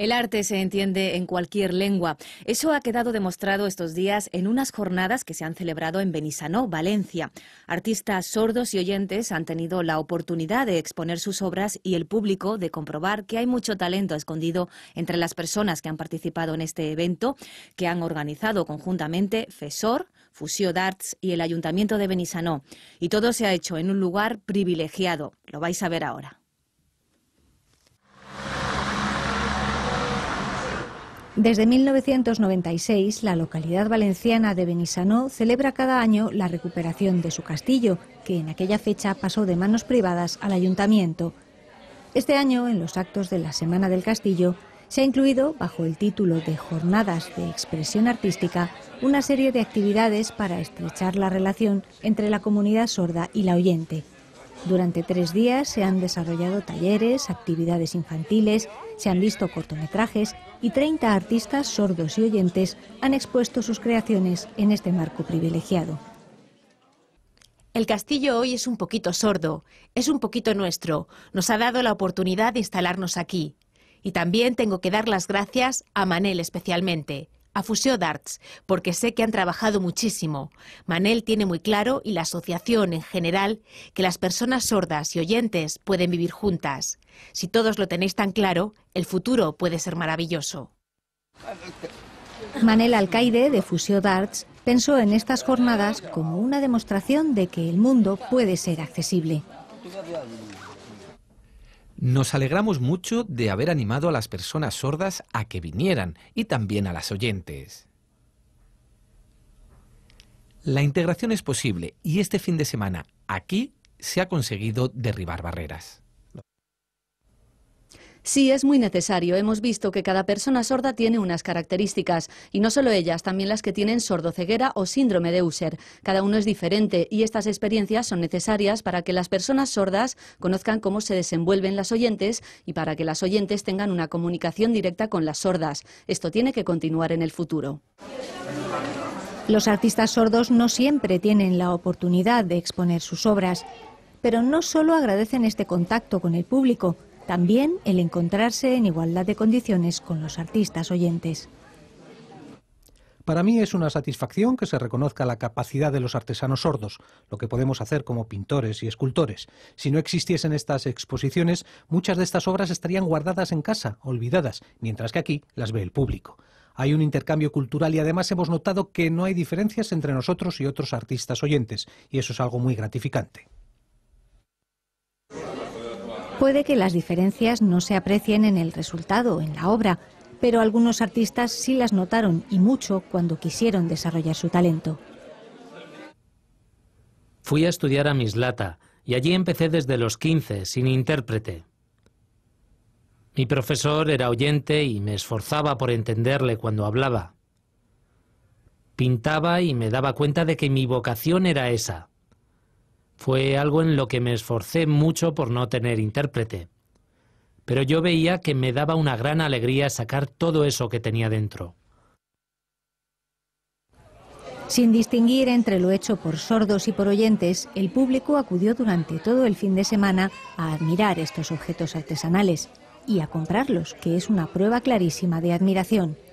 El arte se entiende en cualquier lengua. Eso ha quedado demostrado estos días en unas jornadas que se han celebrado en Benissanó, Valencia. Artistas sordos y oyentes han tenido la oportunidad de exponer sus obras y el público de comprobar que hay mucho talento escondido entre las personas que han participado en este evento, que han organizado conjuntamente FESOR, Fusio d'Arts y el Ayuntamiento de Benissanó. Y todo se ha hecho en un lugar privilegiado. Lo vais a ver ahora. Desde 1996, la localidad valenciana de Benissanó celebra cada año la recuperación de su castillo, que en aquella fecha pasó de manos privadas al ayuntamiento. Este año, en los actos de la Semana del Castillo, se ha incluido, bajo el título de Jornadas de Expresión Artística, una serie de actividades para estrechar la relación entre la comunidad sorda y la oyente. Durante tres días se han desarrollado talleres, actividades infantiles, se han visto cortometrajes y 30 artistas sordos y oyentes han expuesto sus creaciones en este marco privilegiado. El castillo hoy es un poquito sordo, es un poquito nuestro, nos ha dado la oportunidad de instalarnos aquí. Y también tengo que dar las gracias a Manel especialmente a Fuseo Darts, porque sé que han trabajado muchísimo. Manel tiene muy claro, y la asociación en general, que las personas sordas y oyentes pueden vivir juntas. Si todos lo tenéis tan claro, el futuro puede ser maravilloso. Manel Alcaide, de Fuseo Darts, pensó en estas jornadas como una demostración de que el mundo puede ser accesible. Nos alegramos mucho de haber animado a las personas sordas a que vinieran y también a las oyentes. La integración es posible y este fin de semana aquí se ha conseguido derribar barreras. Sí, es muy necesario. Hemos visto que cada persona sorda tiene unas características, y no solo ellas, también las que tienen sordoceguera o síndrome de User. Cada uno es diferente y estas experiencias son necesarias para que las personas sordas conozcan cómo se desenvuelven las oyentes y para que las oyentes tengan una comunicación directa con las sordas. Esto tiene que continuar en el futuro. Los artistas sordos no siempre tienen la oportunidad de exponer sus obras, pero no solo agradecen este contacto con el público, también el encontrarse en igualdad de condiciones con los artistas oyentes. Para mí es una satisfacción que se reconozca la capacidad de los artesanos sordos, lo que podemos hacer como pintores y escultores. Si no existiesen estas exposiciones, muchas de estas obras estarían guardadas en casa, olvidadas, mientras que aquí las ve el público. Hay un intercambio cultural y además hemos notado que no hay diferencias entre nosotros y otros artistas oyentes, y eso es algo muy gratificante. Puede que las diferencias no se aprecien en el resultado, en la obra, pero algunos artistas sí las notaron y mucho cuando quisieron desarrollar su talento. Fui a estudiar a Mislata y allí empecé desde los 15, sin intérprete. Mi profesor era oyente y me esforzaba por entenderle cuando hablaba. Pintaba y me daba cuenta de que mi vocación era esa. Fue algo en lo que me esforcé mucho por no tener intérprete. Pero yo veía que me daba una gran alegría sacar todo eso que tenía dentro. Sin distinguir entre lo hecho por sordos y por oyentes, el público acudió durante todo el fin de semana a admirar estos objetos artesanales y a comprarlos, que es una prueba clarísima de admiración.